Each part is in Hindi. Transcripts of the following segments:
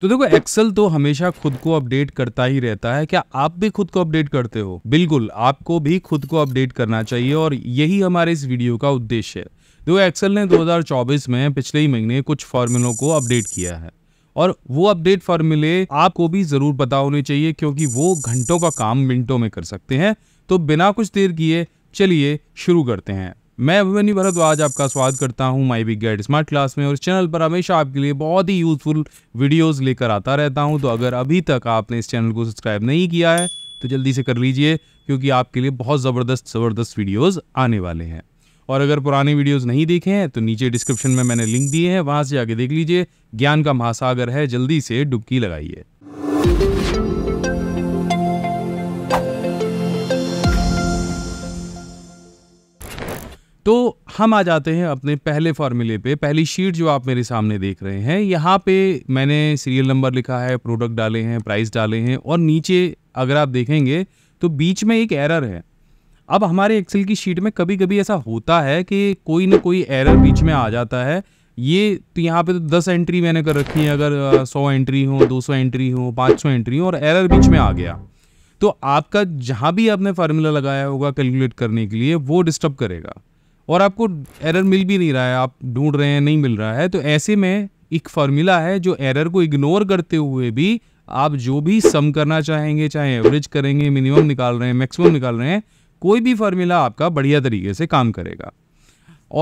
तो देखो एक्सेल तो हमेशा खुद को अपडेट करता ही रहता है क्या आप भी खुद को अपडेट करते हो बिल्कुल आपको भी खुद को अपडेट करना चाहिए और यही हमारे इस वीडियो का उद्देश्य है देखो एक्सेल ने 2024 में पिछले ही महीने कुछ फॉर्मूलों को अपडेट किया है और वो अपडेट फॉर्मूले आपको भी ज़रूर पता होने चाहिए क्योंकि वो घंटों का काम मिनटों में कर सकते हैं तो बिना कुछ देर किए चलिए शुरू करते हैं मैं अभिमन्यु भरत तो आज आपका स्वागत करता हूँ my big guide smart class में और इस चैनल पर हमेशा आपके लिए बहुत ही यूज़फुल वीडियोस लेकर आता रहता हूँ तो अगर अभी तक आपने इस चैनल को सब्सक्राइब नहीं किया है तो जल्दी से कर लीजिए क्योंकि आपके लिए बहुत ज़बरदस्त ज़बरदस्त वीडियोज़ आने वाले हैं और अगर पुराने वीडियोज़ नहीं देखे हैं तो नीचे डिस्क्रिप्शन में मैंने लिंक दिए हैं वहाँ से आगे देख लीजिए ज्ञान का महासागर है जल्दी से डुबकी लगाइए तो हम आ जाते हैं अपने पहले फार्मूले पे पहली शीट जो आप मेरे सामने देख रहे हैं यहाँ पे मैंने सीरियल नंबर लिखा है प्रोडक्ट डाले हैं प्राइस डाले हैं और नीचे अगर आप देखेंगे तो बीच में एक एरर है अब हमारे एक्सेल की शीट में कभी कभी ऐसा होता है कि कोई ना कोई एरर बीच में आ जाता है ये तो यहाँ पे तो दस एंट्री मैंने कर रखी है अगर सौ एंट्री हो दो सौ एंट्री हो पाँच सौ एंट्री हो और एरर बीच में आ गया तो आपका जहाँ भी आपने फार्मूला लगाया होगा कैलकुलेट करने के लिए वो डिस्टर्ब करेगा और आपको एरर मिल भी नहीं रहा है आप ढूंढ रहे हैं नहीं मिल रहा है तो ऐसे में एक फार्मूला है जो एरर को इग्नोर करते हुए भी आप जो भी सम करना चाहेंगे चाहे एवरेज करेंगे मिनिमम निकाल रहे हैं मैक्सिमम निकाल रहे हैं कोई भी फार्मूला आपका बढ़िया तरीके से काम करेगा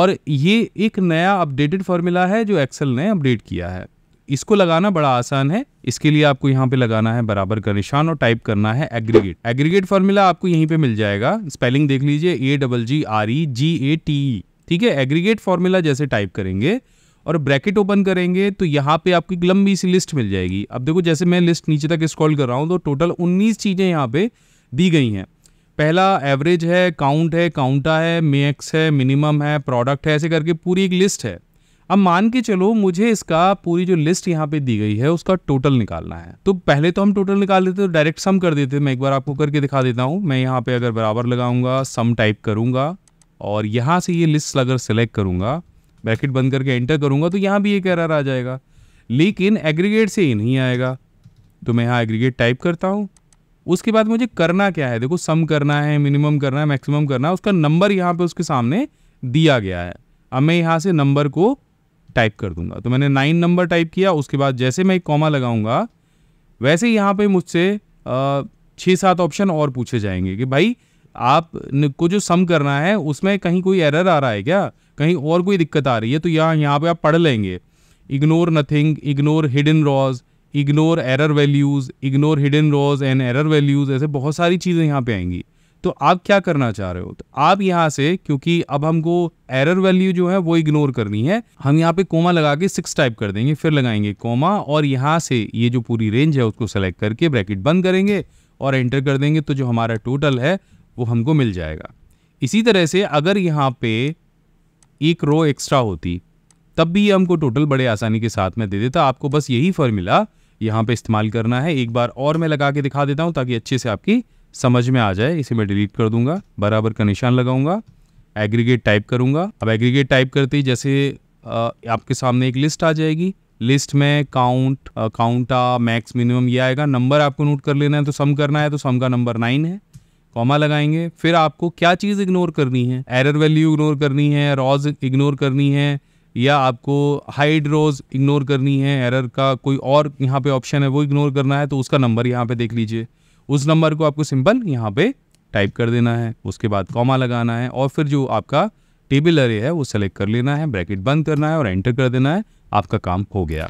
और ये एक नया अपडेटेड फार्मूला है जो एक्सेल ने अपडेट किया है इसको लगाना बड़ा आसान है इसके लिए आपको यहाँ पे लगाना है बराबर का निशान और टाइप करना है एग्रीगेट एग्रीगेट फार्मूला आपको यहीं पे मिल जाएगा स्पेलिंग देख लीजिए A double G R E G A T E ठीक है एग्रीगेट फार्मूला जैसे टाइप करेंगे और ब्रैकेट ओपन करेंगे तो यहाँ पे आपको एक लंबी सी लिस्ट मिल जाएगी अब देखो जैसे मैं लिस्ट नीचे तक स्क्रॉल कर रहा हूँ तो टोटल उन्नीस चीज़ें यहाँ पे दी गई हैं पहला एवरेज है काउंट है काउंटा है मेक्स है मिनिमम है प्रोडक्ट है ऐसे करके पूरी एक लिस्ट है अब मान के चलो मुझे इसका पूरी जो लिस्ट यहाँ पे दी गई है उसका टोटल निकालना है तो पहले तो हम टोटल निकाल लेते तो डायरेक्ट सम कर देते मैं एक बार आपको करके दिखा देता हूँ मैं यहाँ पे अगर बराबर लगाऊंगा सम टाइप करूँगा और यहाँ से ये लिस्ट अगर सेलेक्ट करूंगा ब्रैकेट बंद करके एंटर करूँगा तो यहाँ भी ये एरर आ जाएगा लेकिन एग्रीगेट से ही नहीं आएगा तो मैं यहाँ एग्रीगेट टाइप करता हूँ उसके बाद मुझे करना क्या है देखो सम करना है मिनिमम करना है मैक्सिमम करना है उसका नंबर यहाँ पे उसके सामने दिया गया है अब मैं यहाँ से नंबर को टाइप कर दूंगा तो मैंने नाइन नंबर टाइप किया उसके बाद जैसे मैं एक कॉमा लगाऊंगा वैसे यहाँ पे मुझसे छः सात ऑप्शन और पूछे जाएंगे कि भाई आप को जो सम करना है उसमें कहीं कोई एरर आ रहा है क्या कहीं और कोई दिक्कत आ रही है तो यहाँ यहाँ पे आप पढ़ लेंगे ignore nothing ignore hidden rows ignore error values ignore hidden rows and error values ऐसे बहुत सारी चीज़ें यहाँ पे आएंगी तो आप क्या करना चाह रहे हो तो आप यहां से क्योंकि अब हमको एरर वैल्यू जो है वो इग्नोर करनी है हम यहाँ पे कोमा लगा के सिक्स टाइप कर देंगे फिर लगाएंगे कोमा और यहाँ से ये जो पूरी रेंज है उसको सेलेक्ट करके ब्रैकेट बंद करेंगे और एंटर कर देंगे तो जो हमारा टोटल है वो हमको मिल जाएगा इसी तरह से अगर यहाँ पे एक रो एक्स्ट्रा होती तब भी ये हमको टोटल बड़े आसानी के साथ में दे देता आपको बस यही फॉर्मूला यहाँ पे इस्तेमाल करना है एक बार और मैं लगा के दिखा देता हूँ ताकि अच्छे से आपकी समझ में आ जाए इसे मैं डिलीट कर दूंगा बराबर का निशान लगाऊंगा एग्रीगेट टाइप करूंगा अब एग्रीगेट टाइप करते ही जैसे आपके सामने एक लिस्ट आ जाएगी लिस्ट में काउंट काउंटा मैक्स मिनिमम ये आएगा नंबर आपको नोट कर लेना है तो सम करना है तो सम का नंबर नाइन है कॉमा लगाएंगे फिर आपको क्या चीज़ इग्नोर करनी है एरर वैल्यू इग्नोर करनी है रॉज इग्नोर करनी है या आपको हाइड रोज इग्नोर करनी है एरर का कोई और यहाँ पे ऑप्शन है वो इग्नोर करना है तो उसका नंबर यहाँ पे देख लीजिए उस नंबर को आपको सिंपल यहाँ पे टाइप कर देना है उसके बाद कॉमा लगाना है और फिर जो आपका टेबल अरे है वो सेलेक्ट कर लेना है ब्रैकेट बंद करना है और एंटर कर देना है आपका काम हो गया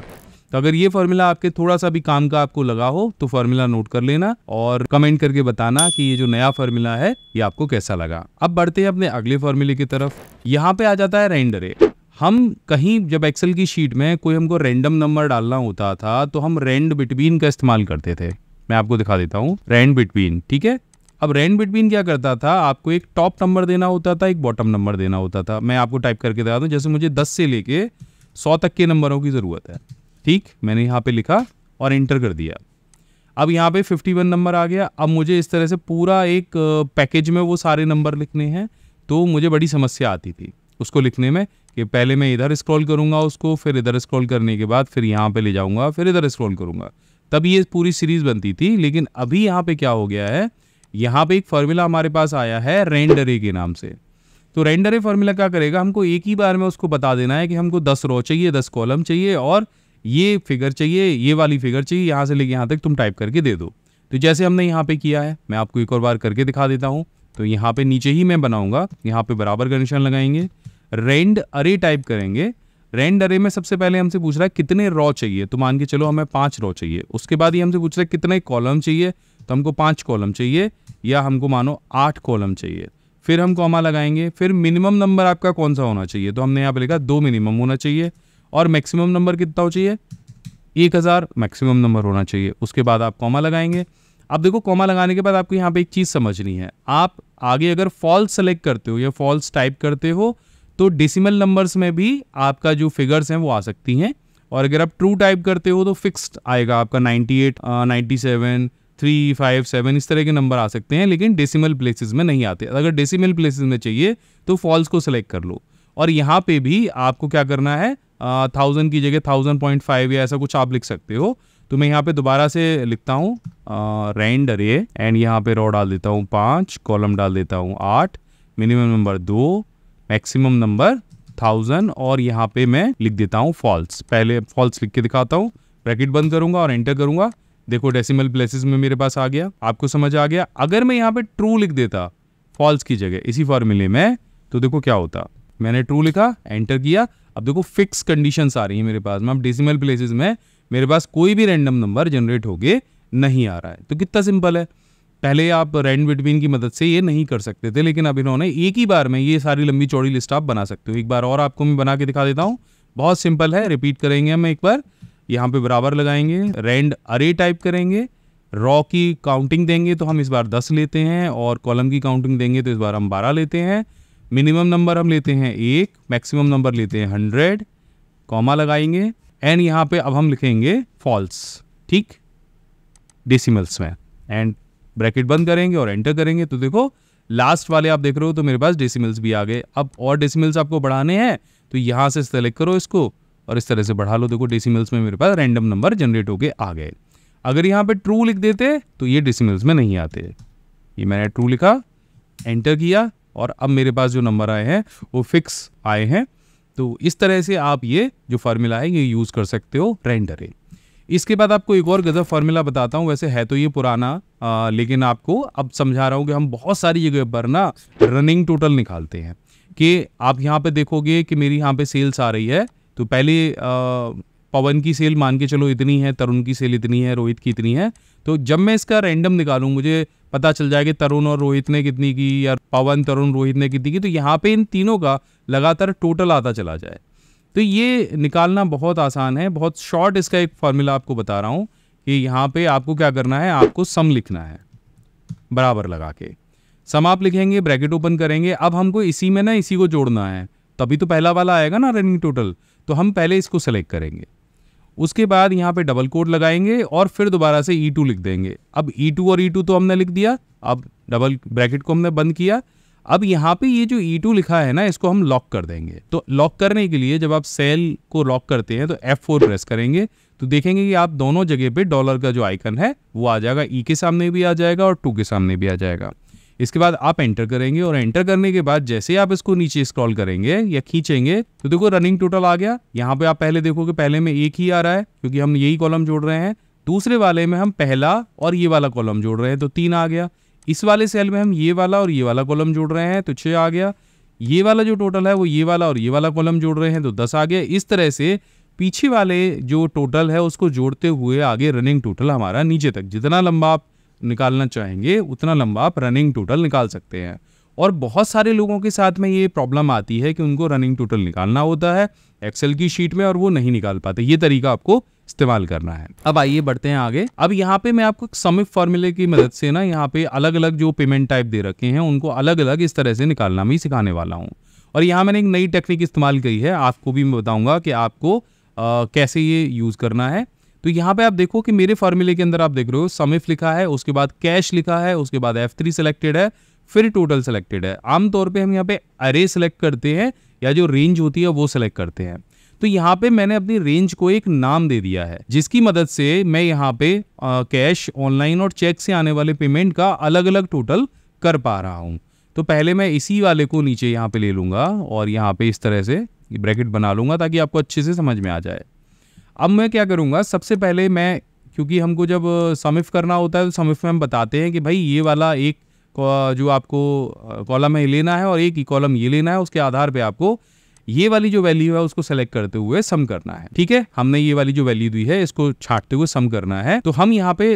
तो अगर ये फॉर्मूला आपके थोड़ा सा भी काम का आपको लगा हो तो फॉर्मूला नोट कर लेना और कमेंट करके बताना कि ये जो नया फॉर्मूला है ये आपको कैसा लगा अब बढ़ते हैं अपने अगले फॉर्मूले की तरफ यहाँ पे आ जाता है अरे हम कहीं जब एक्सेल की शीट में कोई हमको रेंडम नंबर डालना होता था तो हम रेंड बिटवीन का इस्तेमाल करते थे मैं आपको दिखा देता हूँ रैंड बिटवीन ठीक है अब रैंड बिटवीन क्या करता था आपको एक टॉप नंबर देना होता था एक बॉटम नंबर देना होता था मैं आपको टाइप करके दिखा दूँ जैसे मुझे दस से लेके सौ तक के नंबरों की ज़रूरत है ठीक मैंने यहाँ पर लिखा और एंटर कर दिया अब यहाँ पे 51 नंबर आ गया अब मुझे इस तरह से पूरा एक पैकेज में वो सारे नंबर लिखने हैं तो मुझे बड़ी समस्या आती थी उसको लिखने में कि पहले मैं इधर स्क्रॉल करूँगा उसको फिर इधर स्क्रॉल करने के बाद फिर यहाँ पे ले जाऊँगा फिर इधर स्क्रॉल करूँगा तब ये पूरी सीरीज बनती थी लेकिन अभी यहाँ पे क्या हो गया है यहाँ पे एक फार्मूला हमारे पास आया है रेंडरे के नाम से तो रेंडरे फार्मूला क्या करेगा हमको एक ही बार में उसको बता देना है कि हमको दस रो चाहिए दस कॉलम चाहिए और ये फिगर चाहिए ये वाली फिगर चाहिए यहाँ से लेके यहाँ तक तुम टाइप करके दे दो तो जैसे हमने यहाँ पे किया है मैं आपको एक और बार करके दिखा देता हूँ तो यहाँ पे नीचे ही मैं बनाऊंगा यहाँ पे बराबर का निशान लगाएंगे रेंड अरे टाइप करेंगे रेंट अरे में सबसे पहले हमसे पूछ रहा है कितने रॉ चाहिए तो मान के चलो हमें पांच रॉ चाहिए उसके बाद ये हमसे पूछ रहा है कितने कॉलम चाहिए तो हमको पांच कॉलम चाहिए या हमको मानो आठ कॉलम चाहिए फिर हम कॉमा लगाएंगे फिर मिनिमम नंबर आपका कौन सा होना चाहिए तो हमने यहाँ पे लिखा दो मिनिमम होना चाहिए और मैक्सिमम नंबर कितना हो चाहिए एक हज़ार मैक्सिमम नंबर होना चाहिए उसके बाद आप कॉमा लगाएंगे अब देखो कॉमा लगाने के बाद आपको यहाँ पे एक चीज़ समझनी है आप आगे अगर फॉल्स सेलेक्ट करते हो या फॉल्स टाइप करते हो तो डेसिमल नंबर्स में भी आपका जो फिगर्स हैं वो आ सकती हैं और अगर आप ट्रू टाइप करते हो तो फिक्स्ड आएगा आपका 98, 97, 3, 5, इस तरह के नंबर आ सकते हैं लेकिन डेसिमल प्लेसेस में नहीं आते अगर डेसिमल प्लेसेस में चाहिए तो फॉल्स को सिलेक्ट कर लो और यहाँ पे भी आपको क्या करना है थाउजेंड की जगह थाउजेंड पॉइंट फाइव या ऐसा कुछ आप लिख सकते हो तो मैं यहाँ पे दोबारा से लिखता हूँ रैंड अरे एंड यहाँ पे रॉ डाल देता हूँ पाँच कॉलम डाल देता हूँ आठ मिनिमम नंबर दो मैक्सिमम नंबर थाउजेंड और यहाँ पे मैं लिख देता हूँ फॉल्स पहले फॉल्स लिख के दिखाता हूँ ब्रैकेट बंद करूंगा और एंटर करूंगा देखो डेसिमल प्लेसेस में मेरे पास आ गया आपको समझ आ गया अगर मैं यहाँ पे ट्रू लिख देता फॉल्स की जगह इसी फॉर्मूले में तो देखो क्या होता मैंने ट्रू लिखा एंटर किया अब देखो फिक्स कंडीशन आ रही है मेरे पास मैं अब डेसिमल प्लेसेस में मेरे पास कोई भी रैंडम नंबर जनरेट होके नहीं आ रहा है तो कितना सिंपल है पहले आप रेंड बिटवीन की मदद से ये नहीं कर सकते थे लेकिन अब इन्होंने एक ही बार में ये सारी लंबी चौड़ी लिस्ट आप बना सकते हो एक बार और आपको मैं बना के दिखा देता हूँ बहुत सिंपल है रिपीट करेंगे हम एक बार यहाँ पे बराबर लगाएंगे रेंड अरे टाइप करेंगे रॉ की काउंटिंग देंगे तो हम इस बार दस लेते हैं और कॉलम की काउंटिंग देंगे तो इस बार हम बारह लेते हैं मिनिमम नंबर हम लेते हैं एक मैक्सिमम नंबर लेते हैं हंड्रेड कॉमा लगाएंगे एंड यहाँ पे अब हम लिखेंगे फॉल्स ठीक डेसिमल्स में एंड ब्रैकेट बंद करेंगे और एंटर करेंगे तो देखो लास्ट वाले आप देख रहे हो तो मेरे पास डेसिमल्स भी आ गए अब और डेसिमल्स आपको बढ़ाने हैं तो यहाँ से सेलेक्ट करो इसको और इस तरह से बढ़ा लो देखो डेसिमल्स में मेरे पास रैंडम नंबर जनरेट होके आ गए अगर यहाँ पे ट्रू लिख देते तो ये डेसिमल्स में नहीं आते ये मैंने ट्रू लिखा एंटर किया और अब मेरे पास जो नंबर आए हैं वो फिक्स आए हैं तो इस तरह से आप ये जो फार्मूला है ये यूज़ कर सकते हो रेंडरिंग इसके बाद आपको एक और गज़ब फार्मूला बताता हूँ वैसे है तो ये पुराना आ, लेकिन आपको अब समझा रहा हूँ कि हम बहुत सारी जगह पर ना रनिंग टोटल निकालते हैं कि आप यहाँ पे देखोगे कि मेरी यहाँ पे सेल्स आ रही है तो पहले आ, पवन की सेल मान के चलो इतनी है तरुण की सेल इतनी है रोहित की इतनी है तो जब मैं इसका रैंडम निकालूँ मुझे पता चल जाएगा तरुण और रोहित ने कितनी की या पवन तरुण रोहित ने कितनी की तो यहाँ पे इन तीनों का लगातार टोटल आता चला जाए तो ये निकालना बहुत आसान है बहुत शॉर्ट इसका एक फार्मूला आपको बता रहा हूँ कि यहाँ पे आपको क्या करना है आपको सम लिखना है बराबर लगा के सम आप लिखेंगे ब्रैकेट ओपन करेंगे अब हमको इसी में ना इसी को जोड़ना है तभी तो पहला वाला आएगा ना रनिंग टोटल तो हम पहले इसको सेलेक्ट करेंगे उसके बाद यहाँ पे डबल कोड लगाएंगे और फिर दोबारा से ई e टू लिख देंगे अब ई e टू और ई e टू तो हमने लिख दिया अब डबल ब्रैकेट को हमने बंद किया अब यहाँ पे ये जो E2 लिखा है ना इसको हम लॉक कर देंगे तो लॉक करने के लिए जब आप सेल को लॉक करते हैं तो F4 प्रेस करेंगे तो देखेंगे कि आप दोनों जगह पे डॉलर का जो आइकन है वो आ जाएगा ई e के सामने भी आ जाएगा और टू के सामने भी आ जाएगा इसके बाद आप एंटर करेंगे और एंटर करने के बाद जैसे ही आप इसको नीचे स्क्रॉल करेंगे या खींचेंगे तो देखो रनिंग टोटल आ गया यहाँ पे आप पहले देखोगे पहले में एक ही आ रहा है क्योंकि हम यही कॉलम जोड़ रहे हैं दूसरे वाले में हम पहला और ये वाला कॉलम जोड़ रहे हैं तो तीन आ गया इस वाले सेल में हम ये वाला और ये वाला कॉलम जोड़ रहे हैं तो छः आ गया ये वाला जो टोटल है वो ये वाला और ये वाला कॉलम जोड़ रहे हैं तो दस आ गया इस तरह से पीछे वाले जो टोटल है उसको जोड़ते हुए आगे रनिंग टोटल हमारा नीचे तक जितना लंबा आप निकालना चाहेंगे उतना लंबा आप रनिंग टोटल निकाल सकते हैं और बहुत सारे लोगों के साथ में ये प्रॉब्लम आती है कि उनको रनिंग टोटल निकालना होता है एक्सेल की शीट में और वो नहीं निकाल पाते ये तरीका आपको इस्तेमाल करना है अब आइए बढ़ते हैं आगे अब यहाँ पे मैं आपको समिप फॉर्मूले की मदद से ना यहाँ पे अलग अलग जो पेमेंट टाइप दे रखे हैं उनको अलग अलग इस तरह से निकालना भी सिखाने वाला हूँ और यहाँ मैंने एक नई टेक्निक इस्तेमाल की है आपको भी मैं बताऊँगा कि आपको आ, कैसे ये यूज़ करना है तो यहाँ पे आप देखो कि मेरे फॉर्मूले के अंदर आप देख रहे हो समिफ लिखा है उसके बाद कैश लिखा है उसके बाद एफ थ्री सिलेक्टेड है फिर टोटल सेलेक्टेड है आमतौर पे हम यहाँ पे अरे सेलेक्ट करते हैं या जो रेंज होती है वो सेलेक्ट करते हैं तो यहाँ पे मैंने अपनी रेंज को एक नाम दे दिया है जिसकी मदद से मैं यहाँ पे कैश ऑनलाइन और चेक से आने वाले पेमेंट का अलग अलग टोटल कर पा रहा हूँ तो पहले मैं इसी वाले को नीचे यहाँ पे ले लूँगा और यहाँ पे इस तरह से ब्रैकेट बना लूँगा ताकि आपको अच्छे से समझ में आ जाए अब मैं क्या करूँगा सबसे पहले मैं क्योंकि हमको जब समिफ करना होता है तो समिफ में हम बताते हैं कि भाई ये वाला एक जो आपको कॉलम है लेना है और एक ही कॉलम ये लेना है उसके आधार पे आपको ये वाली जो वैल्यू है उसको सेलेक्ट करते हुए सम करना है ठीक है हमने ये वाली जो वैल्यू दी है इसको छाटते हुए सम करना है तो हम यहाँ पे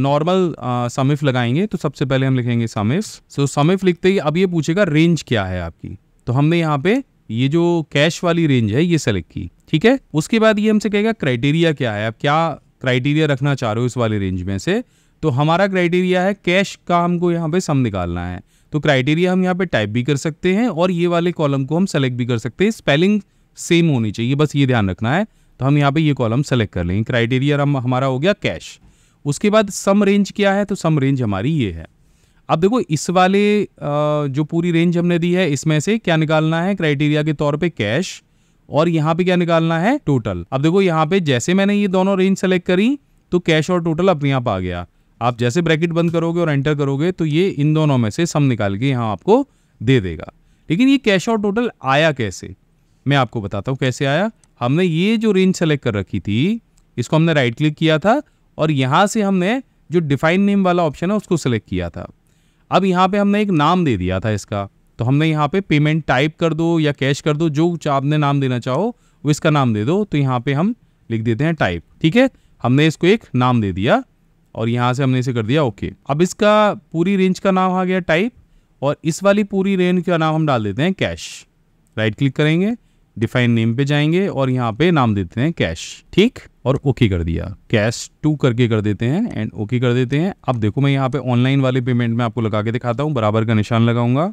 नॉर्मल समिफ लगाएंगे तो सबसे पहले हम लिखेंगे समिफ सो समिफ लिखते ही अब ये पूछेगा रेंज क्या है आपकी तो हमने यहाँ पे ये जो कैश वाली रेंज है ये सेलेक्ट की ठीक है उसके बाद ये हमसे कहेगा क्राइटेरिया क्या है आप क्या क्राइटेरिया रखना चाह रहे हो इस वाले रेंज में से तो हमारा क्राइटेरिया है कैश का हमको यहाँ पे सम निकालना है तो क्राइटेरिया हम यहाँ पे टाइप भी कर सकते हैं और ये वाले कॉलम को हम सेलेक्ट भी कर सकते हैं स्पेलिंग सेम होनी चाहिए बस ये ध्यान रखना है तो हम यहाँ पे ये कॉलम सेलेक्ट कर लेंगे क्राइटेरिया हम हमारा हो गया कैश उसके बाद सम रेंज क्या है तो सम रेंज हमारी ये है अब देखो इस वाले जो पूरी रेंज हमने दी है इसमें से क्या निकालना है क्राइटेरिया के तौर पर कैश और यहाँ पे क्या निकालना है टोटल अब देखो यहाँ पे जैसे मैंने ये दोनों रेंज सेलेक्ट करी तो कैश और टोटल अपने आप आ गया आप जैसे ब्रैकेट बंद करोगे और एंटर करोगे तो ये इन दोनों में से सम निकाल के यहाँ आपको दे देगा लेकिन ये कैश आउट टोटल आया कैसे मैं आपको बताता हूँ कैसे आया हमने ये जो रेंज सेलेक्ट कर रखी थी इसको हमने राइट क्लिक किया था और यहाँ से हमने जो डिफाइन नेम वाला ऑप्शन है उसको सेलेक्ट किया था अब यहाँ पे हमने एक नाम दे दिया था इसका तो हमने यहाँ पे पेमेंट टाइप कर दो या कैश कर दो जो आपने नाम देना चाहो वो इसका नाम दे दो तो यहाँ पे हम लिख देते हैं टाइप ठीक है हमने इसको एक नाम दे दिया और यहाँ से हमने इसे कर दिया ओके अब इसका पूरी रेंज का नाम आ गया टाइप और इस वाली पूरी रेंज का नाम हम डाल देते हैं कैश राइट क्लिक करेंगे डिफाइन नेम पे जाएंगे और यहाँ पे नाम देते हैं कैश ठीक और ओके कर दिया कैश टू करके कर देते हैं एंड ओके कर देते हैं अब देखो मैं यहाँ पे ऑनलाइन वाले पेमेंट में आपको लगा के दिखाता हूँ बराबर का निशान लगाऊंगा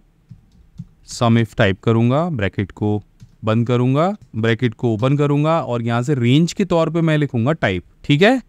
सम इफ टाइप करूंगा ब्रैकेट को बंद करूंगा ब्रैकेट को ओपन करूंगा और यहाँ से रेंज के तौर पे मैं लिखूंगा टाइप ठीक है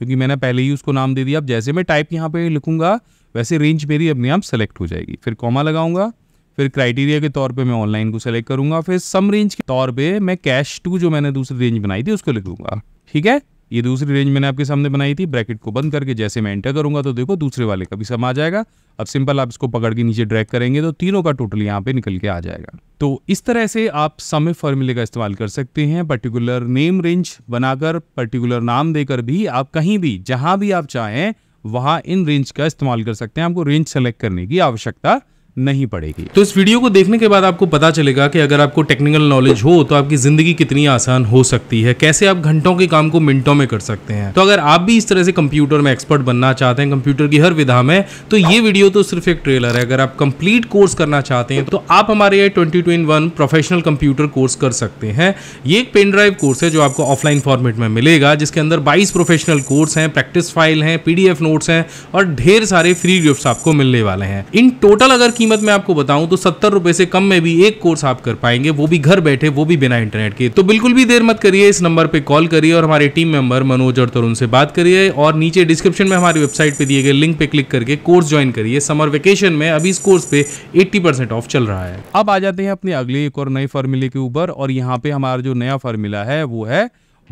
क्योंकि मैंने पहले ही उसको नाम दे दिया अब जैसे मैं टाइप यहाँ पे लिखूंगा वैसे रेंज मेरी अपने आप सेलेक्ट हो जाएगी फिर कॉमा लगाऊंगा फिर क्राइटेरिया के तौर पे मैं ऑनलाइन को सेलेक्ट करूंगा फिर सम रेंज के तौर पे मैं कैश टू जो मैंने दूसरी रेंज बनाई थी उसको लिखूंगा ठीक है ये दूसरी रेंज मैंने आपके सामने बनाई थी ब्रैकेट को बंद करके जैसे मैं एंटर करूंगा तो देखो दूसरे वाले का भी सम आ जाएगा अब सिंपल आप इसको पकड़ के नीचे ड्रैग करेंगे तो तीनों का टोटल यहाँ पे निकल के आ जाएगा तो इस तरह से आप समय फॉर्मूले का इस्तेमाल कर सकते हैं पर्टिकुलर नेम रेंज बनाकर पर्टिकुलर नाम देकर भी आप कहीं भी जहां भी आप चाहें वहां इन रेंज का इस्तेमाल कर सकते हैं आपको रेंज सेलेक्ट करने की आवश्यकता नहीं पड़ेगी तो इस वीडियो को देखने के बाद आपको पता चलेगा कि अगर आपको टेक्निकल नॉलेज हो तो आपकी जिंदगी कितनी आसान हो सकती है कैसे आप घंटों के काम को मिनटों में कर सकते हैं तो अगर आप भी इस तरह से कंप्यूटर में एक्सपर्ट बनना चाहते हैं कंप्यूटर की हर विधा में तो ये वीडियो तो सिर्फ एक ट्रेलर है अगर आप कंप्लीट कोर्स करना चाहते हैं तो आप हमारे twenty two professional computer course कर सकते हैं ये एक पेन ड्राइव कोर्स है जो आपको ऑफलाइन फॉर्मेट में मिलेगा जिसके अंदर बाईस प्रोफेशनल कोर्स है प्रैक्टिस फाइल है पीडीएफ नोट्स हैं और ढेर सारे फ्री गिफ्ट आपको मिलने वाले हैं इन टोटल अगर कीमत में आपको बताऊं तो सत्तर रुपए से कम में भी एक कोर्स आप कर पाएंगे वो भी घर बैठे वो भी बिना इंटरनेट के तो बिल्कुल भी देर मत करिए इस नंबर पर कॉल करिए और हमारे टीम मेंबर मनोज और तरुण से बात करिए और नीचे डिस्क्रिप्शन में हमारी वेबसाइट पर दिए गए लिंक पे क्लिक करके कोर्स ज्वाइन करिए समर वेकेशन में अभी इस कोर्स पे एट्टी ऑफ चल रहा है अब आ जाते हैं अपने अगले एक और नए फॉर्मूले के ऊपर और यहाँ पे हमारा जो नया फॉर्मूला है वो है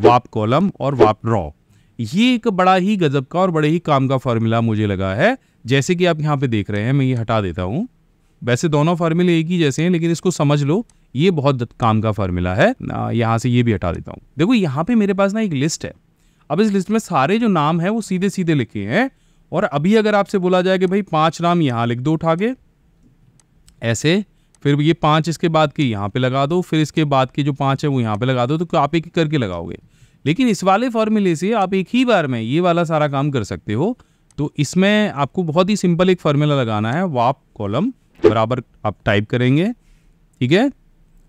वाप कॉलम और वाप ड्रॉ ये एक बड़ा ही गजब का और बड़े ही काम का फॉर्मूला मुझे लगा है जैसे कि आप यहाँ पे देख रहे हैं मैं ये हटा देता हूँ वैसे दोनों फार्मूले एक ही जैसे हैं लेकिन इसको समझ लो ये बहुत काम का फार्मूला है यहाँ से ये भी हटा देता हूँ देखो यहाँ पे मेरे पास ना एक लिस्ट है अब इस लिस्ट में सारे जो नाम है वो सीधे सीधे लिखे हैं और अभी अगर आपसे बोला जाए कि भाई पांच नाम यहाँ लिख दो उठा के ऐसे फिर ये पांच इसके बाद के यहाँ पे लगा दो फिर इसके बाद के जो पांच है वो यहाँ पे लगा दो तो आप एक एक करके लगाओगे लेकिन इस वाले फार्मूले से आप एक ही बार में ये वाला सारा काम कर सकते हो तो इसमें आपको बहुत ही सिंपल एक फार्मूला लगाना है वाप कॉलम बराबर आप टाइप करेंगे ठीक है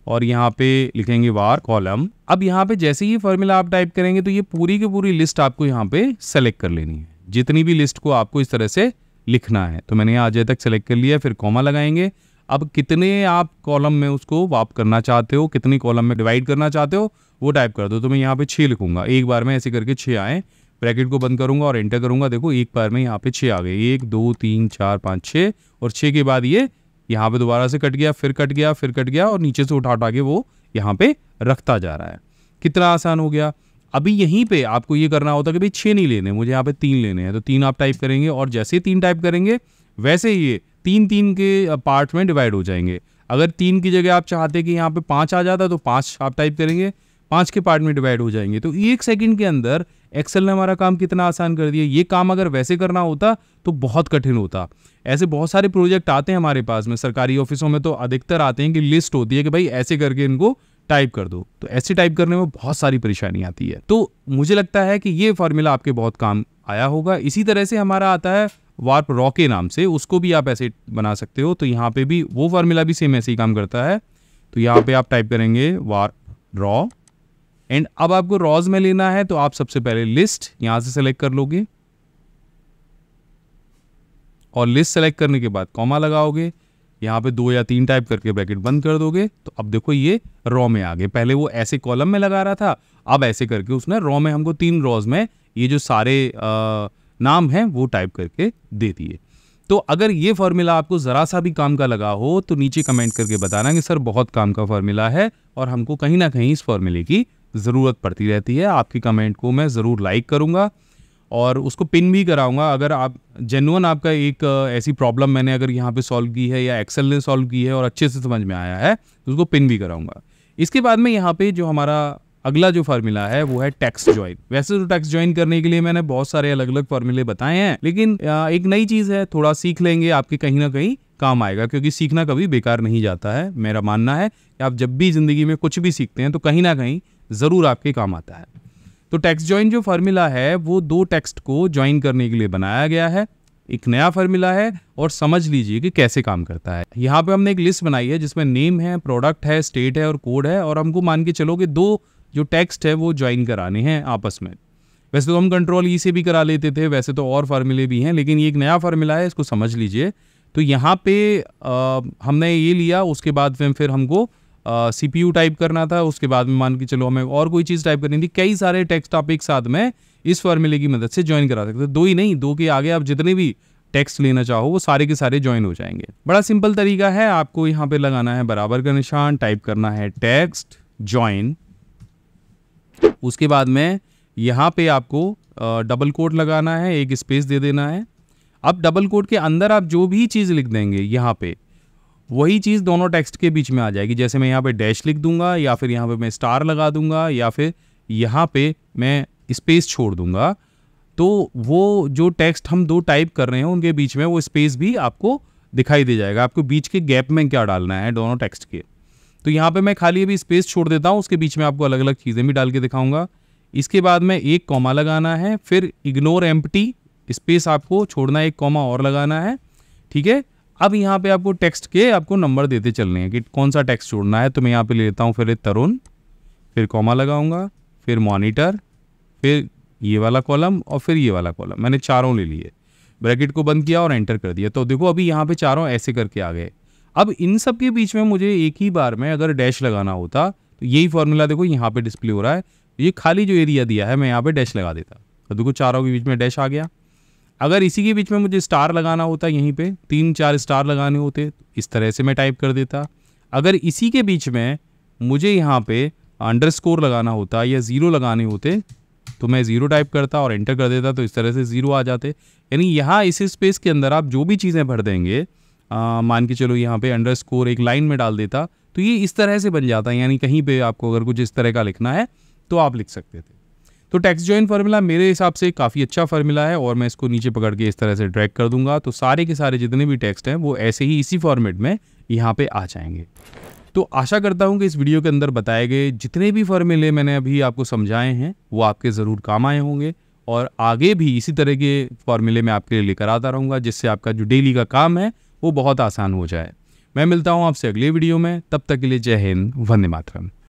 और यहाँ पे लिखेंगे वार कॉलम अब यहाँ पे जैसे ही फॉर्मूला आप टाइप करेंगे तो ये पूरी की पूरी लिस्ट आपको यहाँ पे सेलेक्ट कर लेनी है जितनी भी लिस्ट को आपको इस तरह से लिखना है तो मैंने यहाँ अजय तक सेलेक्ट कर लिया फिर कॉमा लगाएंगे अब कितने आप कॉलम में उसको वाप करना चाहते हो कितनी कॉलम में डिवाइड करना चाहते हो वो टाइप कर दो तो मैं यहाँ पे छः लिखूंगा एक बार में ऐसे करके छः आए ब्रैकेट को बंद करूंगा और एंटर करूंगा देखो एक बार में यहाँ पे छः आ गए एक दो तीन चार पाँच छः और छः के बाद ये यहाँ पे दोबारा से कट गया फिर कट गया फिर कट गया और नीचे से उठा उठा के वो यहाँ पे रखता जा रहा है कितना आसान हो गया अभी यहीं पे आपको ये करना होता कि भाई छः नहीं लेने मुझे यहाँ पे तीन लेने हैं तो तीन आप टाइप करेंगे और जैसे ही तीन टाइप करेंगे वैसे ही ये तीन तीन के पार्ट में डिवाइड हो जाएंगे अगर तीन की जगह आप चाहते कि यहाँ पे पाँच आ जाता तो पाँच आप टाइप करेंगे पांच के पार्ट में डिवाइड हो जाएंगे तो एक सेकंड के अंदर एक्सेल ने हमारा काम कितना आसान कर दिया ये काम अगर वैसे करना होता तो बहुत कठिन होता ऐसे बहुत सारे प्रोजेक्ट आते हैं हमारे पास में सरकारी ऑफिसों में तो अधिकतर आते हैं कि लिस्ट होती है कि भाई ऐसे करके इनको टाइप कर दो तो ऐसे टाइप करने में बहुत सारी परेशानी आती है तो मुझे लगता है कि ये फार्मूला आपके बहुत काम आया होगा इसी तरह से हमारा आता है वार्प रॉ के नाम से उसको भी आप ऐसे बना सकते हो तो यहाँ पे भी वो फार्मूला भी सेम ऐसे ही काम करता है तो यहाँ पे आप टाइप करेंगे वार्प रॉ एंड अब आपको रॉज में लेना है तो आप सबसे पहले लिस्ट यहां से सेलेक्ट कर लोगे और लिस्ट सेलेक्ट करने के बाद कॉमा लगाओगे यहां पे दो या तीन टाइप करके ब्रैकेट बंद कर दोगे तो अब देखो ये रॉ में आ गए पहले वो ऐसे कॉलम में लगा रहा था अब ऐसे करके उसने रॉ में हमको तीन रॉज में ये जो सारे आ, नाम हैं वो टाइप करके दे दिए तो अगर ये फॉर्मूला आपको ज़रा सा भी काम का लगा हो तो नीचे कमेंट करके बताना कि सर बहुत काम का फॉर्मूला है और हमको कहीं ना कहीं इस फॉर्मूले की ज़रूरत पड़ती रहती है आपकी कमेंट को मैं ज़रूर लाइक करूँगा और उसको पिन भी कराऊंगा अगर आप जेनुअन आपका एक ऐसी प्रॉब्लम मैंने अगर यहाँ पे सॉल्व की है या एक्सेल ने सॉल्व की है और अच्छे से समझ में आया है तो उसको पिन भी कराऊंगा इसके बाद में यहाँ पे जो हमारा अगला जो फार्मूला है वो है टैक्स ज्वाइन वैसे तो टैक्स ज्वाइन करने के लिए मैंने बहुत सारे अलग अलग फार्मूले बताए हैं लेकिन एक नई चीज़ है थोड़ा सीख लेंगे आपके कहीं ना कहीं काम आएगा क्योंकि सीखना कभी बेकार नहीं जाता है मेरा मानना है कि आप जब भी ज़िंदगी में कुछ भी सीखते हैं तो कहीं ना कहीं ज़रूर आपके काम आता है तो टैक्स ज्वाइन जो फार्मूला है वो दो टेक्स्ट को ज्वाइन करने के लिए बनाया गया है एक नया फार्मूला है और समझ लीजिए कि कैसे काम करता है यहाँ पे हमने एक लिस्ट बनाई है जिसमें नेम है प्रोडक्ट है स्टेट है और कोड है और हमको मान के चलो कि दो जो टेक्स्ट है वो ज्वाइन कराने हैं आपस में वैसे तो हम कंट्रोल ई e से भी करा लेते थे वैसे तो और फार्मूले भी हैं लेकिन ये एक नया फार्मूला है इसको समझ लीजिए तो यहाँ पे आ, हमने ये लिया उसके बाद फिर फिर हमको सीपीयू टाइप करना था उसके बाद में मान के चलो हमें और कोई चीज़ टाइप करनी थी कई सारे टेक्स्ट टॉपिक साथ में इस फॉर्मूले की मदद से ज्वाइन करा सकते दो ही नहीं दो के आगे आप जितने भी टेक्स्ट लेना चाहो वो सारे के सारे ज्वाइन हो जाएंगे बड़ा सिंपल तरीका है आपको यहाँ पे लगाना है बराबर का निशान टाइप करना है टेक्स्ट ज्वाइन उसके बाद में यहाँ पे आपको डबल कोड लगाना है एक स्पेस दे देना है अब डबल कोड के अंदर आप जो भी चीज़ लिख देंगे यहाँ पे वही चीज़ दोनों टेक्स्ट के बीच में आ जाएगी जैसे मैं यहाँ पे डैश लिख दूंगा या फिर यहाँ पे मैं स्टार लगा दूंगा या फिर यहाँ पे मैं स्पेस छोड़ दूंगा तो वो जो टेक्स्ट हम दो टाइप कर रहे हैं उनके बीच में वो स्पेस भी आपको दिखाई दे जाएगा आपको बीच के गैप में क्या डालना है दोनों टेक्स्ट के तो यहाँ पर मैं खाली अभी स्पेस छोड़ देता हूँ उसके बीच में आपको अलग अलग चीज़ें भी डाल के दिखाऊंगा इसके बाद में एक कॉमा लगाना है फिर इग्नोर एम्पटी स्पेस आपको छोड़ना एक कॉमा और लगाना है ठीक है अब यहाँ पे आपको टेक्स्ट के आपको नंबर देते चलने हैं कि कौन सा टेक्स्ट छोड़ना है तो मैं यहाँ पे लेता हूँ फिर तरुण फिर कॉमा लगाऊंगा फिर मॉनिटर फिर ये वाला कॉलम और फिर ये वाला कॉलम मैंने चारों ले लिए ब्रैकेट को बंद किया और एंटर कर दिया तो देखो अभी यहाँ पे चारों ऐसे करके आ गए अब इन सब के बीच में मुझे एक ही बार में अगर डैश लगाना होता तो यही फॉर्मूला देखो यहाँ पे डिस्प्ले हो रहा है ये खाली जो एरिया दिया है मैं यहाँ पे डैश लगा देता तो देखो चारों के बीच में डैश आ गया अगर इसी के बीच में मुझे स्टार लगाना होता यहीं पे तीन चार स्टार लगाने होते इस तरह से मैं टाइप कर देता अगर इसी के बीच में मुझे यहाँ पे अंडरस्कोर लगाना होता या ज़ीरो लगाने होते तो मैं ज़ीरो टाइप करता और एंटर कर देता तो इस तरह से ज़ीरो आ जाते यानी यहाँ इस स्पेस के अंदर आप जो भी चीज़ें भर देंगे मान के चलो यहाँ पे अंडर स्कोर एक लाइन में डाल देता तो ये इस तरह से बन जाता यानी कहीं पे आपको अगर कुछ इस तरह का लिखना है तो आप लिख सकते थे तो टैक्स ज्वाइन फार्मूला मेरे हिसाब से काफ़ी अच्छा फार्मूला है और मैं इसको नीचे पकड़ के इस तरह से ड्रैग कर दूंगा तो सारे के सारे जितने भी टेक्स्ट हैं वो ऐसे ही इसी फॉर्मेट में यहाँ पे आ जाएंगे तो आशा करता हूँ कि इस वीडियो के अंदर बताए गए जितने भी फार्मूले मैंने अभी आपको समझाए हैं वो आपके ज़रूर काम आए होंगे और आगे भी इसी तरह के फार्मूले मैं आपके लिए लेकर आता रहूँगा जिससे आपका जो डेली का काम है वो बहुत आसान हो जाए मैं मिलता हूँ आपसे अगले वीडियो में तब तक के लिए जय हिंद वंदे मातरम